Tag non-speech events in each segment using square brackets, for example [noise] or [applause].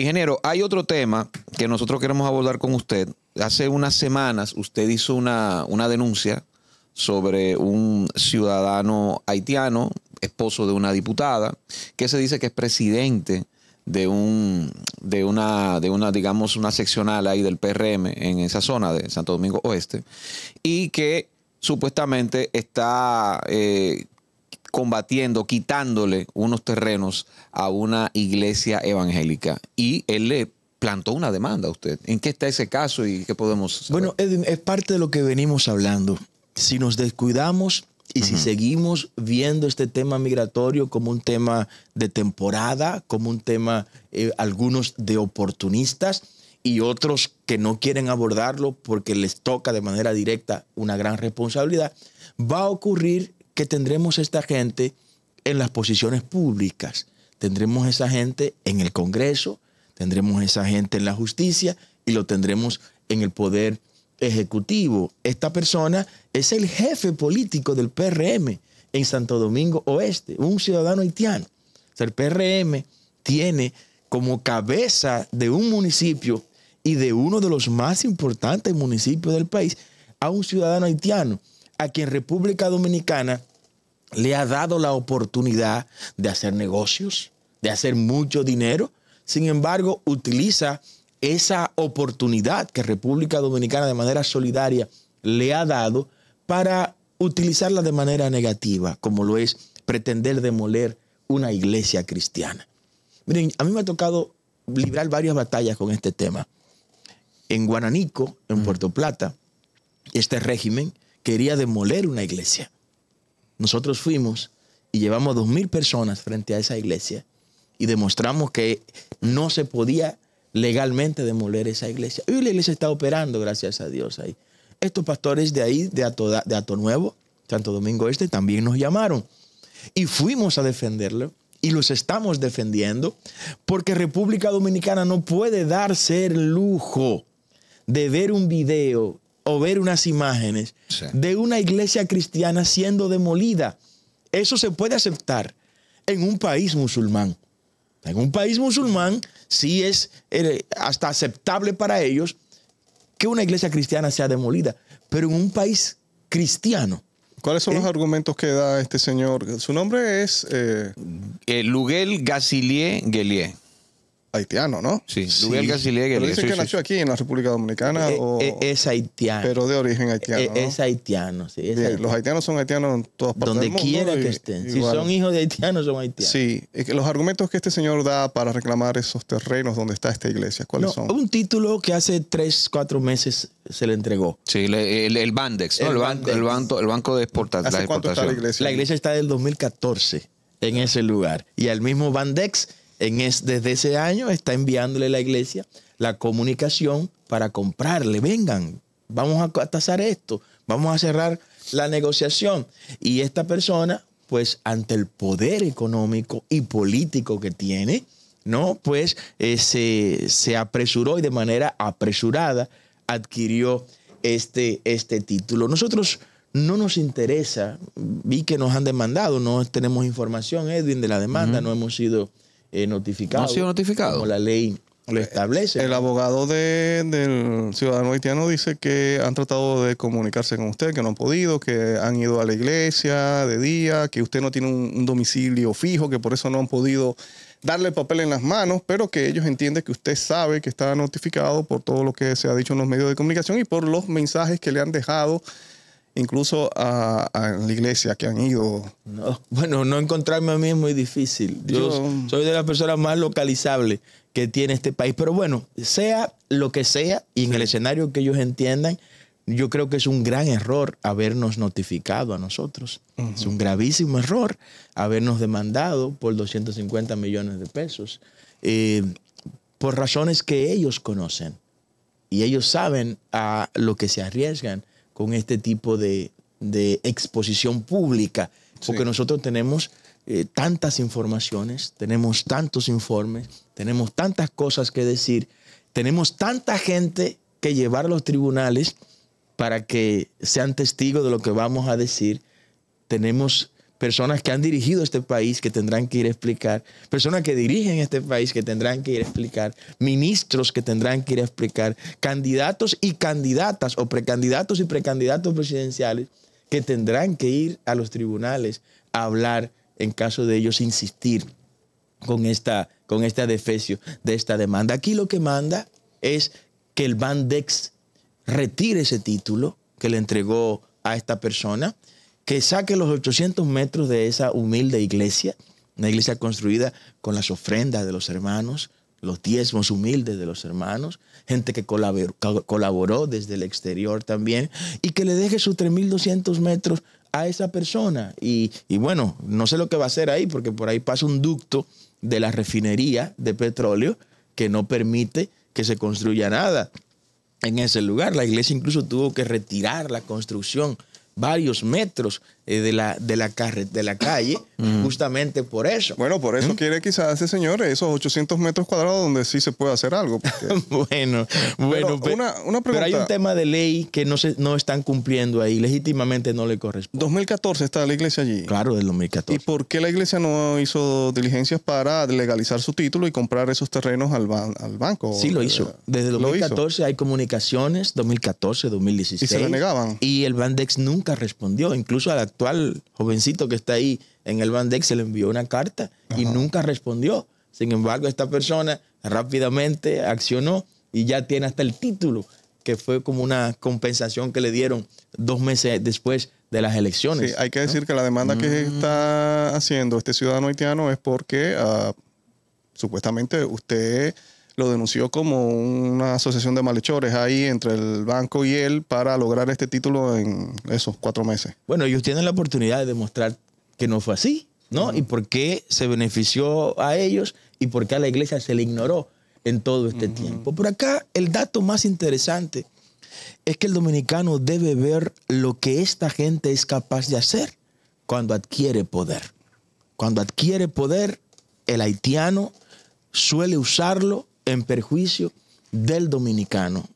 Ingeniero, hay otro tema que nosotros queremos abordar con usted. Hace unas semanas usted hizo una, una denuncia sobre un ciudadano haitiano, esposo de una diputada, que se dice que es presidente de un de una de una digamos una seccional ahí del PRM en esa zona de Santo Domingo Oeste y que supuestamente está eh, combatiendo, quitándole unos terrenos a una iglesia evangélica. Y él le plantó una demanda a usted. ¿En qué está ese caso y qué podemos... Bueno, Edwin, es parte de lo que venimos hablando. Si nos descuidamos y si seguimos viendo este tema migratorio como un tema de temporada, como un tema, eh, algunos de oportunistas y otros que no quieren abordarlo porque les toca de manera directa una gran responsabilidad, va a ocurrir tendremos esta gente en las posiciones públicas, tendremos esa gente en el Congreso, tendremos esa gente en la justicia y lo tendremos en el poder ejecutivo. Esta persona es el jefe político del PRM en Santo Domingo Oeste, un ciudadano haitiano. el PRM tiene como cabeza de un municipio y de uno de los más importantes municipios del país a un ciudadano haitiano, a quien República Dominicana le ha dado la oportunidad de hacer negocios, de hacer mucho dinero. Sin embargo, utiliza esa oportunidad que República Dominicana de manera solidaria le ha dado para utilizarla de manera negativa, como lo es pretender demoler una iglesia cristiana. Miren, a mí me ha tocado librar varias batallas con este tema. En Guananico, en mm. Puerto Plata, este régimen quería demoler una iglesia. Nosotros fuimos y llevamos dos mil personas frente a esa iglesia y demostramos que no se podía legalmente demoler esa iglesia. Hoy la iglesia está operando, gracias a Dios, ahí. Estos pastores de ahí, de de Ato Nuevo, Santo Domingo Este, también nos llamaron. Y fuimos a defenderlo y los estamos defendiendo porque República Dominicana no puede darse el lujo de ver un video ver unas imágenes de una iglesia cristiana siendo demolida. Eso se puede aceptar en un país musulmán. En un país musulmán sí es eh, hasta aceptable para ellos que una iglesia cristiana sea demolida, pero en un país cristiano. ¿Cuáles son ¿eh? los argumentos que da este señor? Su nombre es... Eh... eh Lugel Gasilier Guelier haitiano, ¿no? Sí, Luis Pero dice que nació aquí en la República Dominicana. Eh, eh, es haitiano. Pero de origen eh, haitiano. Es, haitiano, sí. Los haitianos son haitianos en todas partes Donde quiera que estén. Si son hijos de haitianos, son haitianos. Sí. Los argumentos que este señor da para reclamar esos terrenos donde está esta iglesia, ¿cuáles son? Un título que hace tres, cuatro meses se le entregó. Sí, el, Bandex, El, banco, el banco de exportación. la iglesia? La iglesia está del 2014 en ese lugar. Y al mismo Bandex desde ese año está enviándole a la iglesia la comunicación para comprarle. Vengan, vamos a tasar esto, vamos a cerrar la negociación. Y esta persona, pues ante el poder económico y político que tiene, ¿no? Pues eh, se, apresuró y de manera apresurada adquirió este, este título. Nosotros no nos interesa, vi que nos han demandado, no tenemos información, Edwin, de la demanda, no hemos sido eh, notificado. No ha sido notificado. la ley lo eh, establece. El abogado del ciudadano haitiano dice que han tratado de comunicarse con usted, que no han podido, que han ido a la iglesia de día, que usted no tiene un domicilio fijo, que por eso no han podido darle el papel en las manos, pero que ellos entienden que usted sabe que está notificado por todo lo que se ha dicho en los medios de comunicación y por los mensajes que le han dejado incluso a, la iglesia que han ido? bueno, no encontrarme a mí es muy difícil. Yo, soy de las personas más localizables que tiene este país. Pero bueno, sea lo que sea y en el escenario que ellos entiendan, yo creo que es un gran error habernos notificado a nosotros. Es un gravísimo error habernos demandado por 250 millones de pesos eh, por razones que ellos conocen y ellos saben a lo que se arriesgan con este tipo de, exposición pública, porque nosotros tenemos eh, tantas informaciones, tenemos tantos informes, tenemos tantas cosas que decir, tenemos tanta gente que llevar a los tribunales para que sean testigos de lo que vamos a decir, tenemos personas que han dirigido este país que tendrán que ir a explicar, personas que dirigen este país que tendrán que ir a explicar, ministros que tendrán que ir a explicar, candidatos y candidatas o precandidatos y precandidatos presidenciales que tendrán que ir a los tribunales a hablar en caso de ellos insistir con esta con este adefesio de esta demanda. Aquí lo que manda es que el Bandex retire ese título que le entregó a esta persona que saque los 800 metros de esa humilde iglesia, una iglesia construida con las ofrendas de los hermanos, los diezmos humildes de los hermanos, gente que colaboró, desde el exterior también, y que le deje sus 3.200 metros a esa persona. Y, y, bueno, no sé lo que va a hacer ahí, porque por ahí pasa un ducto de la refinería de petróleo que no permite que se construya nada en ese lugar. La iglesia incluso tuvo que retirar la construcción varios metros eh, de, la, de, la carre, de la calle, justamente por eso. Bueno, por eso ¿Mm? quiere quizás ese señor esos 800 metros cuadrados donde sí se puede hacer algo. [laughs] bueno, bueno, pero, hay un tema de ley que no, se, no están cumpliendo ahí, legítimamente no le corresponde. 2014 está la iglesia allí. Claro, del 2014. ¿Y por qué la iglesia no hizo diligencias para legalizar su título y comprar esos terrenos al, al banco? Sí, lo eh, hizo. Desde 2014 hay comunicaciones, 2014, 2016. Y se le negaban. Y el Bandex nunca respondió. Incluso al actual jovencito que está ahí en el Bandex se le envió una carta y nunca respondió. Sin embargo, esta persona rápidamente accionó y ya tiene hasta el título, que fue como una compensación que le dieron dos meses después de las elecciones. hay que decir que la demanda que mm. está haciendo este ciudadano haitiano es porque ah, supuestamente usted lo denunció como una asociación de malhechores ahí entre el banco y él para lograr este título en esos cuatro meses. Bueno, ellos tienen la oportunidad de demostrar que no fue así, ¿no? Y por qué se benefició a ellos y por qué a la iglesia se le ignoró en todo este tiempo. Por acá el dato más interesante es que el dominicano debe ver lo que esta gente es capaz de hacer cuando adquiere poder. Cuando adquiere poder, el haitiano suele usarlo en perjuicio del dominicano.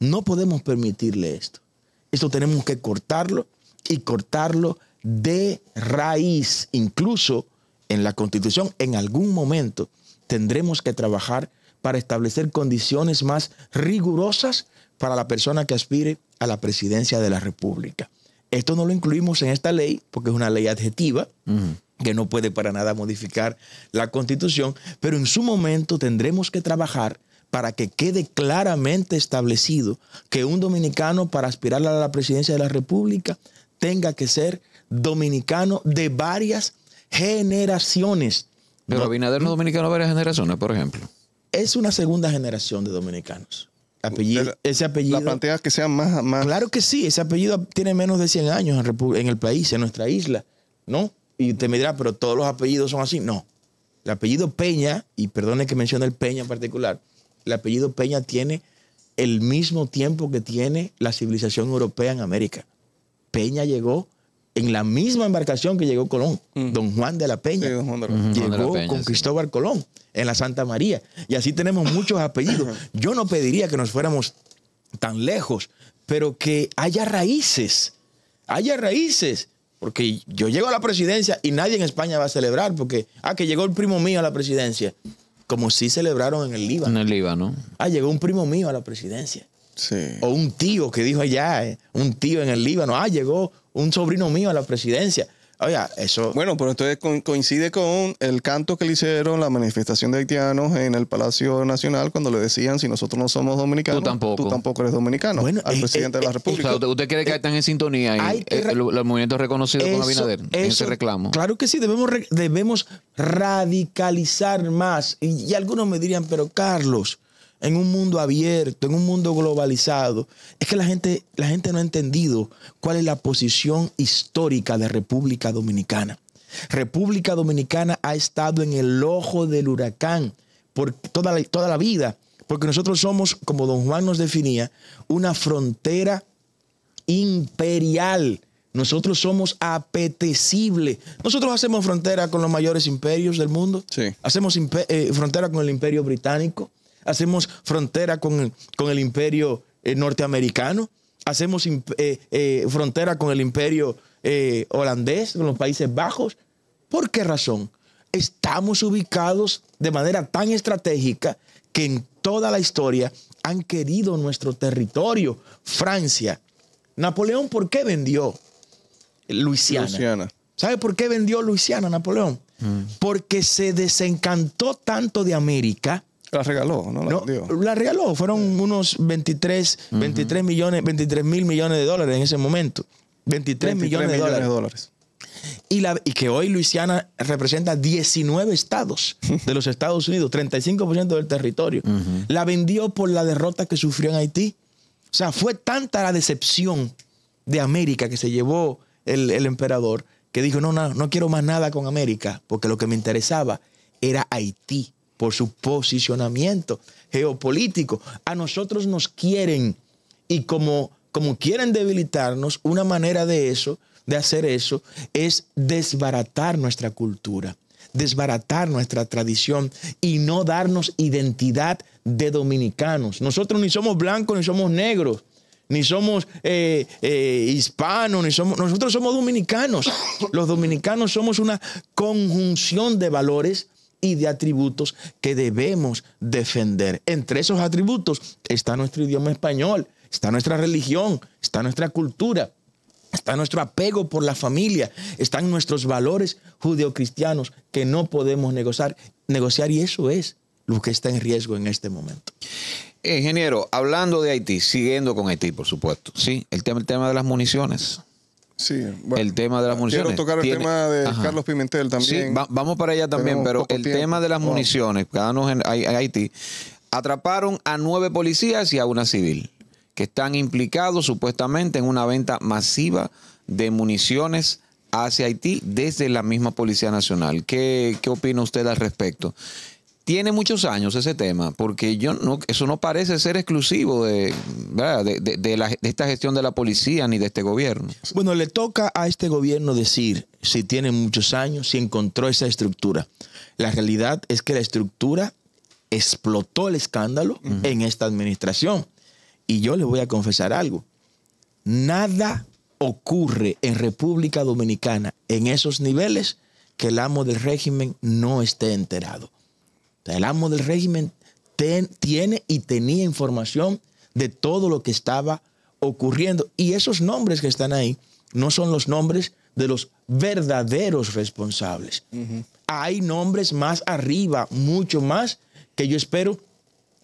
No podemos permitirle esto. Esto tenemos que cortarlo y cortarlo de raíz. Incluso en la Constitución, en algún momento, tendremos que trabajar para establecer condiciones más rigurosas para la persona que aspire a la presidencia de la República. Esto no lo incluimos en esta ley porque es una ley adjetiva que no puede para nada modificar la constitución, pero en su momento tendremos que trabajar para que quede claramente establecido que un dominicano para aspirar a la presidencia de la República tenga que ser dominicano de varias generaciones. Pero Abinader no es dominicano de varias generaciones, por ejemplo. Es una segunda generación de dominicanos. Apellido, ese apellido. La plantea que sea más, más, Claro que sí, ese apellido tiene menos de 100 años en el país, en nuestra isla, ¿no? Y usted me dirá, pero todos los apellidos son así. No. El apellido Peña, y perdone que mencione el Peña en particular, el apellido Peña tiene el mismo tiempo que tiene la civilización europea en América. Peña llegó en la misma embarcación que llegó Colón, don Juan de la Peña. Llegó con Cristóbal Colón en la Santa María. Y así tenemos muchos apellidos. Yo no pediría que nos fuéramos tan lejos, pero que haya raíces, haya raíces. Porque yo llego a la presidencia y nadie en España va a celebrar, porque, ah, que llegó el primo mío a la presidencia. Como si celebraron en el Líbano. En el Líbano. Ah, llegó un primo mío a la presidencia. Sí. O un tío que dijo allá, eh, un tío en el Líbano, ah, llegó un sobrino mío a la presidencia. Oh, bueno, pero esto coincide con el canto que le hicieron la manifestación de haitianos en el Palacio Nacional cuando le decían: si nosotros no somos dominicanos, tú tampoco, tampoco eres dominicano. al eh, presidente de eh, la eh, República. ¿Usted cree que están en sintonía ahí, los movimientos reconocidos con Abinader ese reclamo? Claro que sí, debemos, debemos radicalizar más. y algunos me dirían: pero Carlos, en un mundo abierto, en un mundo globalizado, es que la gente, la gente no ha entendido cuál es la posición histórica de República Dominicana. República Dominicana ha estado en el ojo del huracán por toda la, toda la vida, porque nosotros somos, como don Juan nos definía, una frontera imperial. Nosotros somos apetecible. Nosotros hacemos frontera con los mayores imperios del mundo. Sí. Hacemos eh, frontera con el imperio británico hacemos frontera con el, imperio eh, norteamericano, hacemos eh, eh, frontera con el imperio holandés, con los Países Bajos. ¿Por qué razón? Estamos ubicados de manera tan estratégica que en toda la historia han querido nuestro territorio, Francia. Napoleón, ¿por qué vendió Luisiana? ¿Sabe por qué vendió Luisiana Napoleón? Mm. Porque se desencantó tanto de América la regaló, ¿no? la no, la regaló. Fueron unos 23, 23 millones, 23 mil millones de dólares en ese momento. 23, millones, de, dólares. Y, la, y que hoy Luisiana representa 19 estados de los Estados Unidos, 35% del territorio. La vendió por la derrota que sufrió en Haití. O sea, fue tanta la decepción de América que se llevó el, el emperador que dijo, no, no, no quiero más nada con América, porque lo que me interesaba era Haití por su posicionamiento geopolítico. A nosotros nos quieren y como, como quieren debilitarnos, una manera de eso, de hacer eso, es desbaratar nuestra cultura desbaratar nuestra tradición y no darnos identidad de dominicanos. Nosotros ni somos blancos, ni somos negros, ni somos eh, eh, hispanos, ni somos, nosotros somos dominicanos. Los dominicanos somos una conjunción de valores y de atributos que debemos defender. Entre esos atributos está nuestro idioma español, está nuestra religión, está nuestra cultura, está nuestro apego por la familia, están nuestros valores judeocristianos que no podemos negociar, negociar y eso es lo que está en riesgo en este momento. Eh, ingeniero, hablando de Haití, siguiendo con Haití, por supuesto, sí, el tema, el tema de las municiones el tema de las municiones. Quiero tocar el tema de Carlos Pimentel también. vamos para allá también, pero el tema de las municiones, cada en, en, Haití. Atraparon a nueve policías y a una civil que están implicados supuestamente en una venta masiva de municiones hacia Haití desde la misma Policía Nacional. ¿Qué, qué opina usted al respecto? tiene muchos años ese tema, porque yo no, eso no parece ser exclusivo de, de, esta gestión de la policía ni de este gobierno. Bueno, le toca a este gobierno decir si tiene muchos años, si encontró esa estructura. La realidad es que la estructura explotó el escándalo en esta administración. Y yo le voy a confesar algo. Nada ocurre en República Dominicana en esos niveles que el amo del régimen no esté enterado. El amo del régimen tiene y tenía información de todo lo que estaba ocurriendo. Y esos nombres que están ahí no son los nombres de los verdaderos responsables. Hay nombres más arriba, mucho más, que yo espero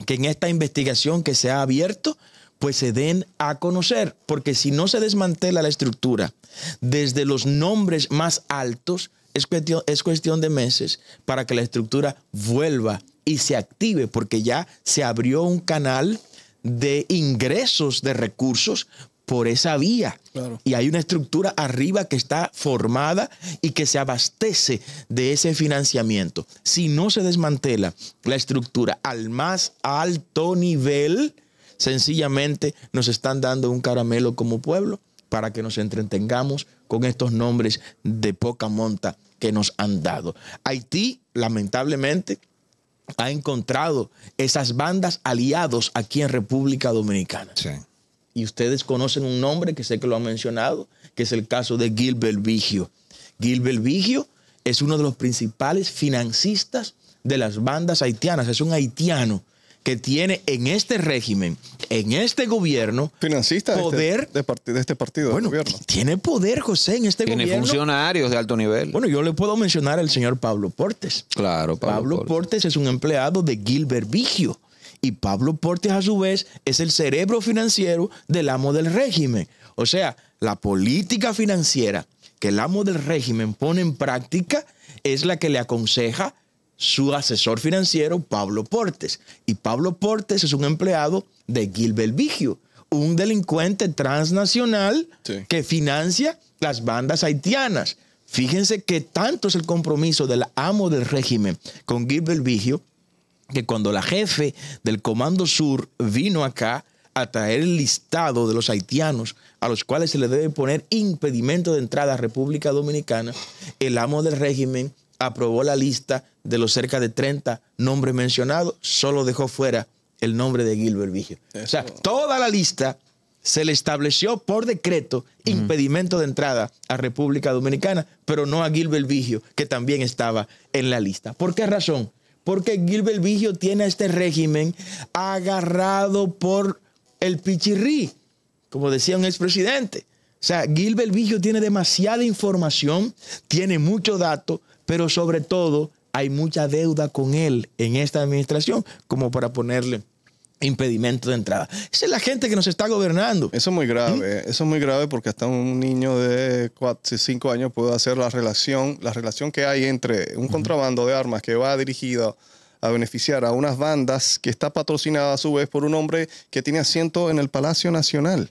que en esta investigación que se ha abierto, pues se den a conocer, porque si no se desmantela la estructura desde los nombres más altos, es cuestión, es cuestión de meses para que la estructura vuelva y se active, porque ya se abrió un canal de ingresos de recursos por esa vía. Y hay una estructura arriba que está formada y que se abastece de ese financiamiento. Si no se desmantela la estructura al más alto nivel, sencillamente nos están dando un caramelo como pueblo para que nos entretengamos con estos nombres de poca monta que nos han dado. Haití, lamentablemente, ha encontrado esas bandas aliados aquí en República Dominicana. Sí. Y ustedes conocen un nombre que sé que lo han mencionado, que es el caso de Gilbert Vigio. Gilbert Vigio es uno de los principales financistas de las bandas haitianas, es un haitiano que tiene en este régimen, en este gobierno, financista este poder de este, de, este partido. Bueno, gobierno. tiene poder José en este gobierno. Tiene funcionarios de alto nivel. Bueno, yo le puedo mencionar al señor Pablo Portes. Claro, Pablo, Portes. Portes es un empleado de Gilbert Vigio y Pablo Portes a su vez es el cerebro financiero del amo del régimen. O sea, la política financiera que el amo del régimen pone en práctica es la que le aconseja su asesor financiero, Pablo Portes. Y Pablo Portes es un empleado de Gilbert Vigio, un delincuente transnacional que financia las bandas haitianas. Fíjense que tanto es el compromiso del amo del régimen con Gilbert Vigio que cuando la jefe del Comando Sur vino acá a traer el listado de los haitianos a los cuales se le debe poner impedimento de entrada a República Dominicana, el amo del régimen aprobó la lista de los cerca de 30 nombres mencionados, solo dejó fuera el nombre de Gilbert Vigio. O sea, toda la lista se le estableció por decreto impedimento de entrada a República Dominicana, pero no a Gilbert Vigio, que también estaba en la lista. ¿Por qué razón? Porque Gilbert Vigio tiene a este régimen agarrado por el pichirri, como decía un expresidente. O sea, Gilbert Vigio tiene demasiada información, tiene mucho dato, pero sobre todo hay mucha deuda con él en esta administración como para ponerle impedimento de entrada. Esa es la gente que nos está gobernando. Eso es muy grave, ¿Mm? eso es muy grave porque hasta un niño de 4, 5 años puede hacer la relación, la relación que hay entre un contrabando de armas que va dirigido a beneficiar a unas bandas que está patrocinada a su vez por un hombre que tiene asiento en el Palacio Nacional.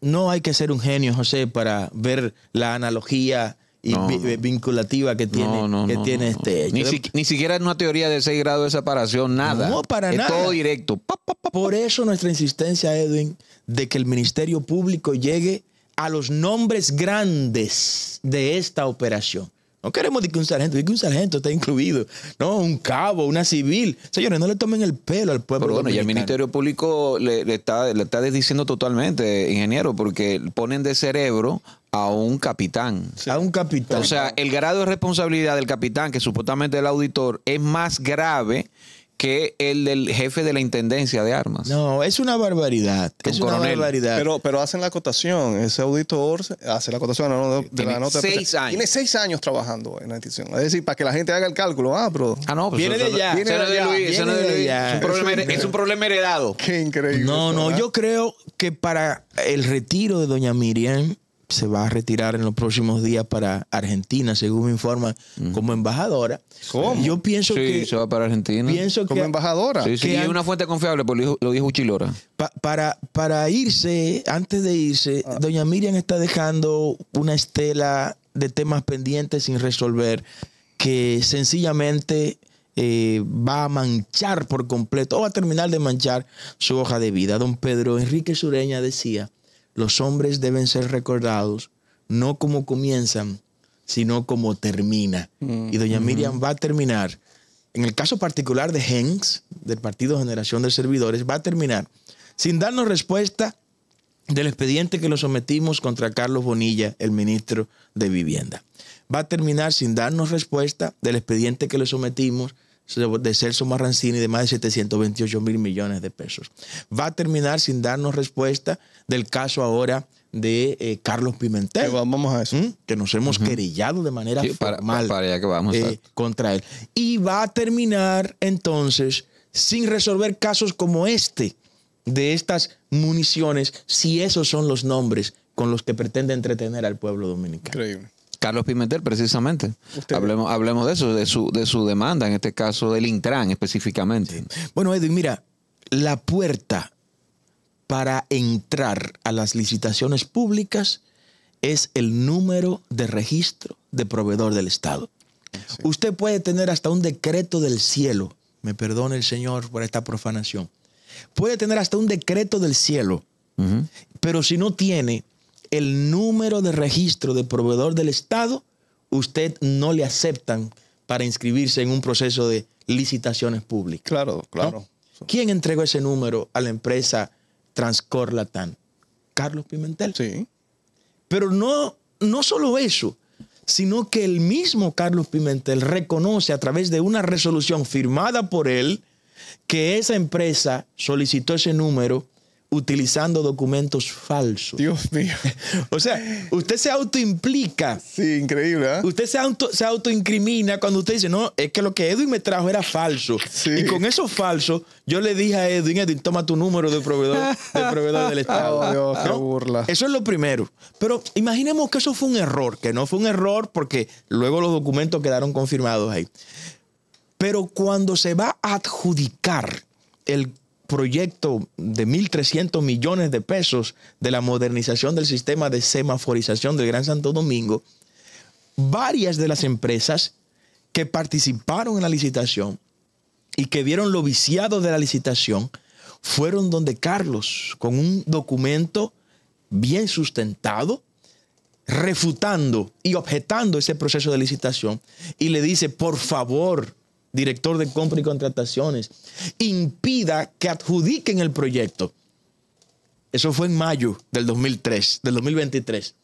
No hay que ser un genio, José, para ver la analogía y vinculativa que tiene, que tiene este hecho. Ni, siquiera es una teoría de 6 grados de separación, nada. No, para es Todo directo. Por eso nuestra insistencia, Edwin, de que el Ministerio Público llegue a los nombres grandes de esta operación. No queremos que un sargento, que un sargento está incluido. No, un cabo, una civil. Señores, no le tomen el pelo al pueblo. Pero bueno, y el Ministerio Público le, está, le desdiciendo totalmente, ingeniero, porque ponen de cerebro a un capitán. A un capitán. O sea, el grado de responsabilidad del capitán, que supuestamente el auditor, es más grave que el del jefe de la intendencia de armas. No, es una barbaridad. es una barbaridad. Pero, pero hacen la cotación. Ese auditor hace la cotación. de tiene la nota. Seis años. Tiene seis años trabajando en la institución. Es decir, para que la gente haga el cálculo. Ah, pero. Ah, no, viene de allá. Es un problema heredado. Qué increíble. No, no, yo creo que para el retiro de Doña Miriam se va a retirar en los próximos días para Argentina, según me informa como embajadora. ¿Cómo? Yo pienso sí, que. se va para Argentina. como embajadora. Sí, sí, y una fuente confiable, lo dijo, Uchilora. para, para irse, antes de irse, ah. doña Miriam está dejando una estela de temas pendientes sin resolver que sencillamente. Eh, va a manchar por completo o va a terminar de manchar su hoja de vida. Don Pedro Enrique Sureña decía los hombres deben ser recordados no como comienzan, sino como termina. y doña mm, Miriam va a terminar, en el caso particular de Henks, del Partido Generación de Servidores, va a terminar sin darnos respuesta del expediente que lo sometimos contra Carlos Bonilla, el ministro de Vivienda. Va a terminar sin darnos respuesta del expediente que lo sometimos de Celso Marrancini de más de 728 mil millones de pesos. Va a terminar sin darnos respuesta del caso ahora de eh, Carlos Pimentel. Que vamos a eso. Que nos hemos querellado de manera que contra él. Y va a terminar entonces sin resolver casos como este de estas municiones, si esos son los nombres con los que pretende entretener al pueblo dominicano. Increíble. Carlos Pimentel, precisamente. hablemos, de eso, de su, demanda, en este caso del Intran específicamente. Bueno, Edwin, mira, la puerta para entrar a las licitaciones públicas es el número de registro de proveedor del Estado. Usted puede tener hasta un decreto del cielo, me perdone el Señor por esta profanación, puede tener hasta un decreto del cielo, pero si no tiene el número de registro de proveedor del Estado, usted no le aceptan para inscribirse en un proceso de licitaciones públicas. Claro, claro. ¿Quién entregó ese número a la empresa Transcorlatán? Carlos Pimentel. Sí. Pero no, no solo eso, sino que el mismo Carlos Pimentel reconoce a través de una resolución firmada por él que esa empresa solicitó ese número utilizando documentos falsos. Dios mío. [laughs] O sea, usted se autoimplica. Sí, increíble. ¿eh? Usted se, autoincrimina cuando usted dice, no, es que lo que Edwin me trajo era falso. Y con eso falso, yo le dije a Edwin, Edwin, toma tu número de proveedor, de proveedor del [laughs] oh, Estado. Dios, qué burla. Eso es lo primero. Pero imaginemos que eso fue un error, que no fue un error porque luego los documentos quedaron confirmados ahí. Pero cuando se va a adjudicar el proyecto de 1.300 millones de pesos de la modernización del sistema de semaforización del Gran Santo Domingo, varias de las empresas que participaron en la licitación y que vieron lo viciado de la licitación fueron donde Carlos, con un documento bien sustentado, refutando y objetando ese proceso de licitación, y le dice, por favor, director de compra y contrataciones, impida que adjudiquen el proyecto. Eso fue en mayo del 2003, del 2023.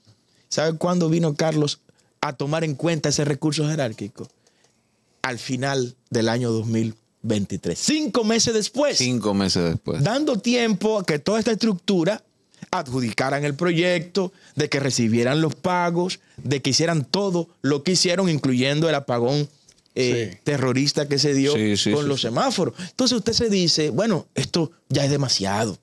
¿Sabe cuándo vino Carlos a tomar en cuenta ese recurso jerárquico? Al final del año 2023. Cinco meses después. Cinco meses después. Dando tiempo a que toda esta estructura adjudicaran el proyecto, de que recibieran los pagos, de que hicieran todo lo que hicieron, incluyendo el apagón eh, terrorista que se dio con los semáforos. Entonces usted se dice, bueno, esto ya es demasiado.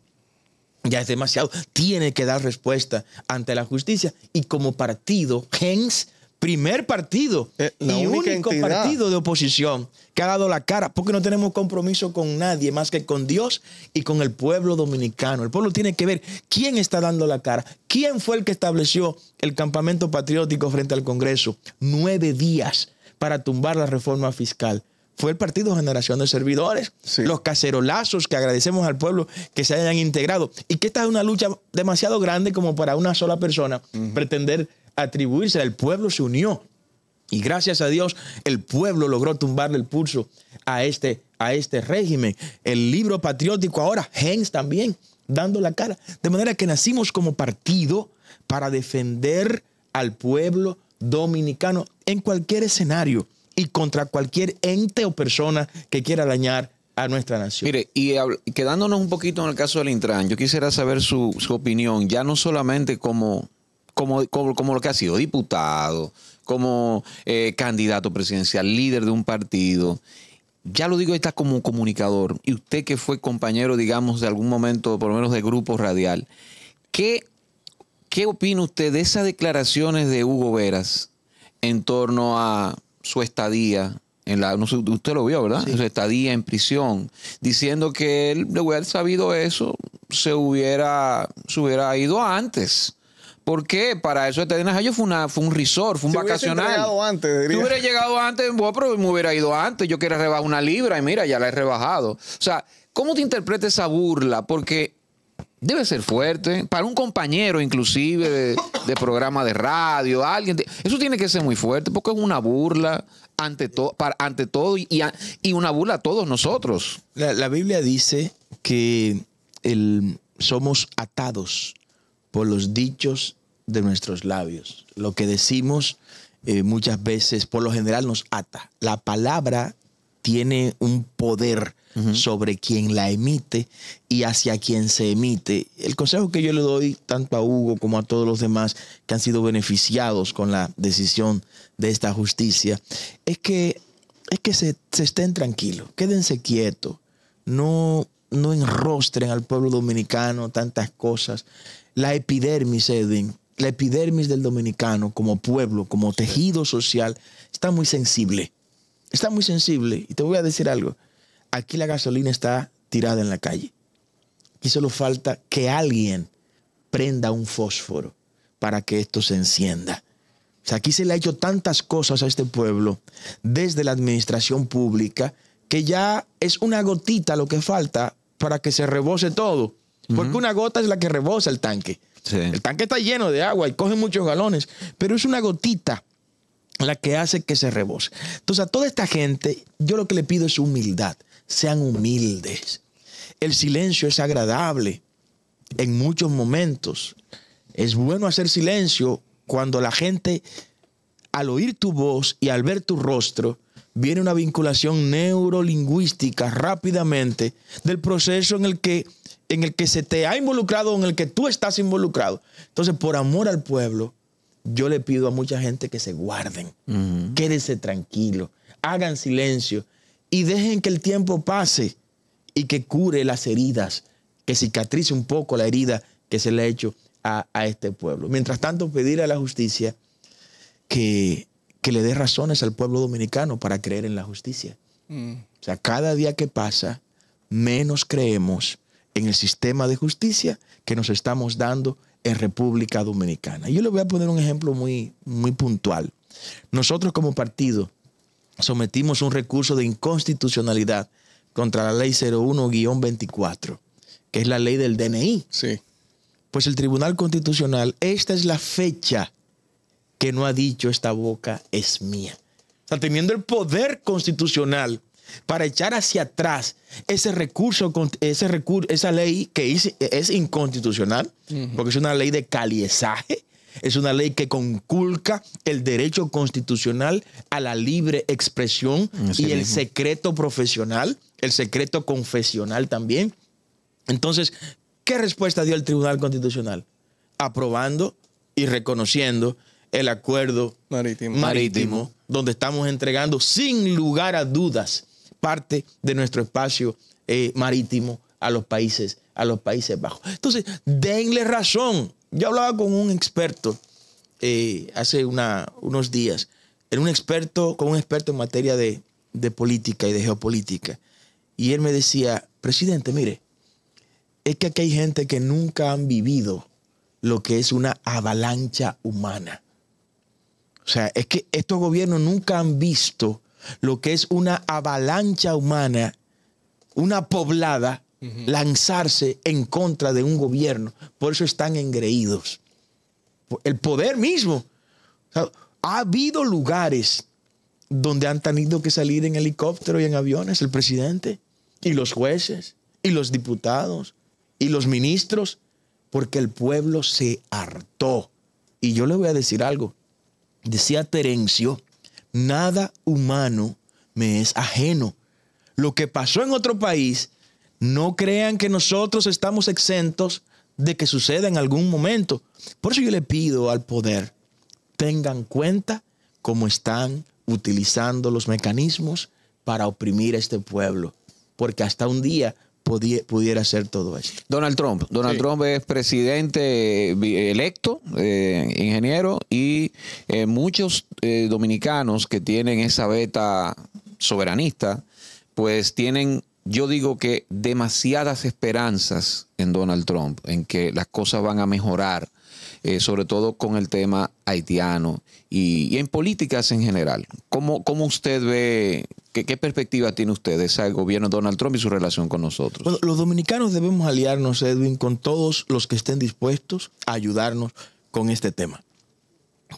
Ya es demasiado. Tiene que dar respuesta ante la justicia. Y como partido, Hens, primer partido eh, y único partido de oposición que ha dado la cara, porque no tenemos compromiso con nadie más que con Dios y con el pueblo dominicano. El pueblo tiene que ver quién está dando la cara, quién fue el que estableció el campamento patriótico frente al Congreso. Nueve días para tumbar la reforma fiscal fue el Partido Generación de Servidores, los cacerolazos que agradecemos al pueblo que se hayan integrado y que esta es una lucha demasiado grande como para una sola persona pretender atribuirse. El pueblo se unió y gracias a Dios el pueblo logró tumbarle el pulso a este, a este régimen. El libro patriótico ahora, Hens también, dando la cara. De manera que nacimos como partido para defender al pueblo dominicano en cualquier escenario y contra cualquier ente o persona que quiera dañar a nuestra nación. Mire, y quedándonos un poquito en el caso del Intran, yo quisiera saber su, opinión, ya no solamente como, como, como, lo que ha sido diputado, como eh, candidato presidencial, líder de un partido, ya lo digo, está como comunicador, y usted que fue compañero, digamos, de algún momento, por lo menos de grupo radial, ¿qué ¿Qué opina usted de esas declaraciones de Hugo Veras en torno a su estadía? En la, usted lo vio, ¿verdad? Su estadía en prisión, diciendo que él, le hubiera sabido eso, se hubiera, se ido antes. ¿Por qué? Para eso de Najayo fue, una, fue un resort, fue un vacacional. Llegado antes, Si hubiera llegado antes, pero me hubiera ido antes. Yo quería rebajar una libra y mira, ya la he rebajado. O sea, ¿cómo te interpreta esa burla? Porque Debe ser fuerte. Para un compañero, inclusive, de, programa de radio, alguien. eso tiene que ser muy fuerte porque es una burla ante, todo, ante todo y, una burla a todos nosotros. La, Biblia dice que somos atados por los dichos de nuestros labios. Lo que decimos eh, muchas veces, por lo general, nos ata. La palabra tiene un poder sobre quién la emite y hacia quién se emite. El consejo que yo le doy tanto a Hugo como a todos los demás que han sido beneficiados con la decisión de esta justicia es que, es que se, estén tranquilos, quédense quietos, no, no enrostren al pueblo dominicano tantas cosas. La epidermis, Edwin, la epidermis del dominicano como pueblo, como tejido social, está muy sensible. Está muy sensible. Y te voy a decir algo aquí la gasolina está tirada en la calle. y solo falta que alguien prenda un fósforo para que esto se encienda. O sea, aquí se le ha hecho tantas cosas a este pueblo desde la administración pública que ya es una gotita lo que falta para que se rebose todo. Porque una gota es la que rebosa el tanque. El tanque está lleno de agua y coge muchos galones, pero es una gotita la que hace que se rebose. Entonces, a toda esta gente, yo lo que le pido es humildad sean humildes. El silencio es agradable en muchos momentos. Es bueno hacer silencio cuando la gente, al oír tu voz y al ver tu rostro, viene una vinculación neurolingüística rápidamente del proceso en el que en el que se te ha involucrado en el que tú estás involucrado. Entonces, por amor al pueblo, yo le pido a mucha gente que se guarden, tranquilo quédense tranquilos, hagan silencio, y dejen que el tiempo pase y que cure las heridas, que cicatrice un poco la herida que se le ha hecho a, este pueblo. Mientras tanto, pedir a la justicia que, le dé razones al pueblo dominicano para creer en la justicia. Mm. O sea, cada día que pasa, menos creemos en el sistema de justicia que nos estamos dando en República Dominicana. Yo le voy a poner un ejemplo muy, muy puntual. Nosotros como partido sometimos un recurso de inconstitucionalidad contra la ley 01-24, que es la ley del DNI. Sí. Pues el Tribunal Constitucional, esta es la fecha que no ha dicho esta boca es mía. O sea, teniendo el poder constitucional para echar hacia atrás ese recurso, ese recurso esa ley que es, inconstitucional, porque es una ley de caliesaje, es una ley que conculca el derecho constitucional a la libre expresión y el secreto profesional, el secreto confesional también. Entonces, ¿qué respuesta dio el Tribunal Constitucional? Aprobando y reconociendo el acuerdo marítimo, marítimo, donde estamos entregando sin lugar a dudas parte de nuestro espacio eh, marítimo a los países, a los Países Bajos. Entonces, denle razón yo hablaba con un experto eh, hace unos días, era un experto, con un experto en materia de, de política y de geopolítica. Y él me decía, presidente, mire, es que aquí hay gente que nunca han vivido lo que es una avalancha humana. O sea, es que estos gobiernos nunca han visto lo que es una avalancha humana, una poblada lanzarse en contra de un gobierno. Por eso están engreídos. El poder mismo. ha habido lugares donde han tenido que salir en helicóptero y en aviones el presidente y los jueces y los diputados y los ministros, porque el pueblo se hartó. Y yo le voy a decir algo. Decía Terencio, nada humano me es ajeno. Lo que pasó en otro país no crean que nosotros estamos exentos de que suceda en algún momento. Por eso yo le pido al poder, tengan cuenta cómo están utilizando los mecanismos para oprimir a este pueblo, porque hasta un día pudiera ser todo eso. Donald Trump. Donald Trump es presidente eh, electo, eh, ingeniero, y eh, muchos dominicanos que tienen esa beta soberanista, pues tienen yo digo que demasiadas esperanzas en Donald Trump, en que las cosas van a mejorar, eh, sobre todo con el tema haitiano y, en políticas en general. ¿Cómo, usted ve, qué, perspectiva tiene usted de ese gobierno de Donald Trump y su relación con nosotros? los dominicanos debemos aliarnos, Edwin, con todos los que estén dispuestos a ayudarnos con este tema.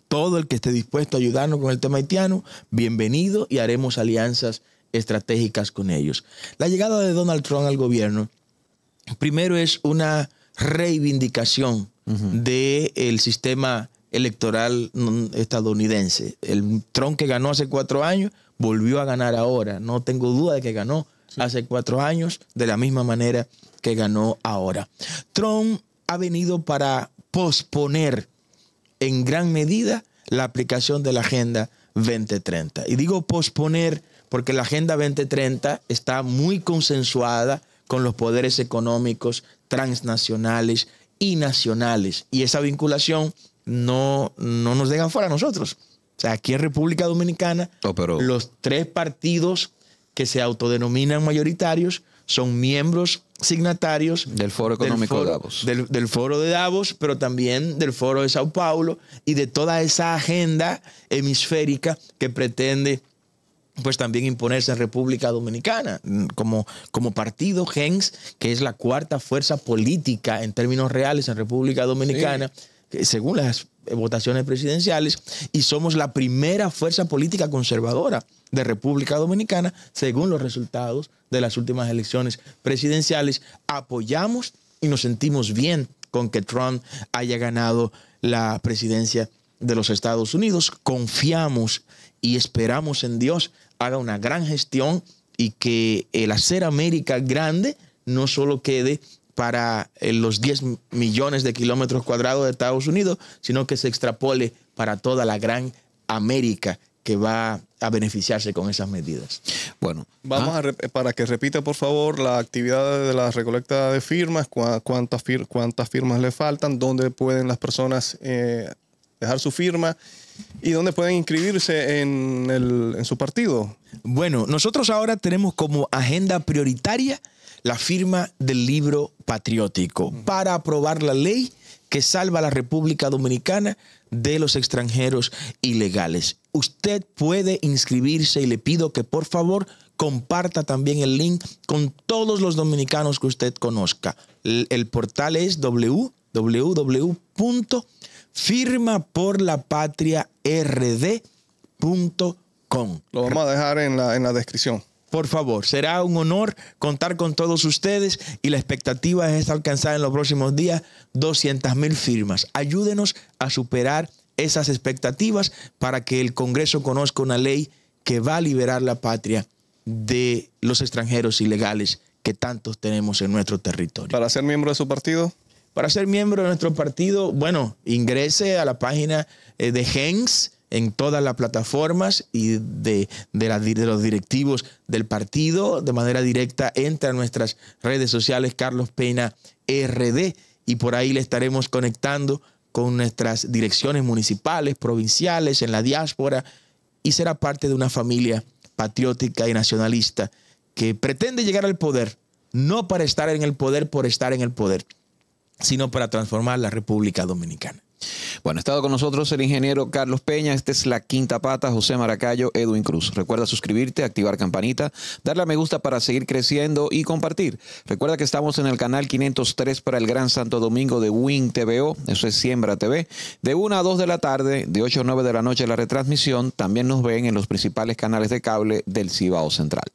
Todo el que esté dispuesto a ayudarnos con el tema haitiano, bienvenido y haremos alianzas estratégicas con ellos. La llegada de Donald Trump al gobierno, primero es una reivindicación del sistema electoral estadounidense. El Trump que ganó hace cuatro años, volvió a ganar ahora. No tengo duda de que ganó hace cuatro años de la misma manera que ganó ahora. Trump ha venido para posponer en gran medida la aplicación de la Agenda 2030. Y digo posponer porque la Agenda 2030 está muy consensuada con los poderes económicos transnacionales y nacionales. Y esa vinculación no, no nos deja fuera a nosotros. O sea, aquí en República Dominicana, oh, los tres partidos que se autodenominan mayoritarios son miembros signatarios del Foro Económico de Davos. del, Foro de Davos, pero también del Foro de Sao Paulo y de toda esa agenda hemisférica que pretende pues también imponerse en República Dominicana mm, como, como partido GENS, que es la cuarta fuerza política en términos reales en República Dominicana, según las eh, votaciones presidenciales, y somos la primera fuerza política conservadora de República Dominicana, según los resultados de las últimas elecciones presidenciales. Apoyamos y nos sentimos bien con que Trump haya ganado la presidencia de los Estados Unidos. Confiamos y esperamos en Dios haga una gran gestión y que el hacer América grande no solo quede para eh, los 10 millones de kilómetros cuadrados de Estados Unidos, sino que se extrapole para toda la gran América que va a beneficiarse con esas medidas. Bueno, vamos ah. a para que repita por favor la actividad de la recolecta de firmas, cuántas, cuántas, firmas le faltan, dónde pueden las personas eh, dejar su firma y dónde pueden inscribirse en, su partido. Bueno, nosotros ahora tenemos como agenda prioritaria la firma del libro patriótico para aprobar la ley que salva a la República Dominicana de los extranjeros ilegales. Usted puede inscribirse y le pido que por favor comparta también el link con todos los dominicanos que usted conozca. El, portal es www firma por la patria rd.com. Lo vamos a dejar en la, en la descripción. Por favor, será un honor contar con todos ustedes y la expectativa es alcanzar en los próximos días 200 mil firmas. Ayúdenos a superar esas expectativas para que el Congreso conozca una ley que va a liberar la patria de los extranjeros ilegales que tantos tenemos en nuestro territorio. ¿Para ser miembro de su partido? Para ser miembro de nuestro partido, bueno, ingrese a la página eh, de GENS en todas las plataformas y de, los directivos del partido de manera directa. Entra a nuestras redes sociales, Carlos Peña RD, y por ahí le estaremos conectando con nuestras direcciones municipales, provinciales, en la diáspora, y será parte de una familia patriótica y nacionalista que pretende llegar al poder, no para estar en el poder, por estar en el poder sino para transformar la República Dominicana. Bueno, ha estado con nosotros el ingeniero Carlos Peña. Esta es la quinta pata, José Maracayo, Edwin Cruz. Recuerda suscribirte, activar campanita, darle a me gusta para seguir creciendo y compartir. Recuerda que estamos en el canal 503 para el Gran Santo Domingo de Win TVO, eso es Siembra TV, de 1 a 2 de la tarde, de 8 a 9 de la noche la retransmisión. También nos ven en los principales canales de cable del Cibao Central.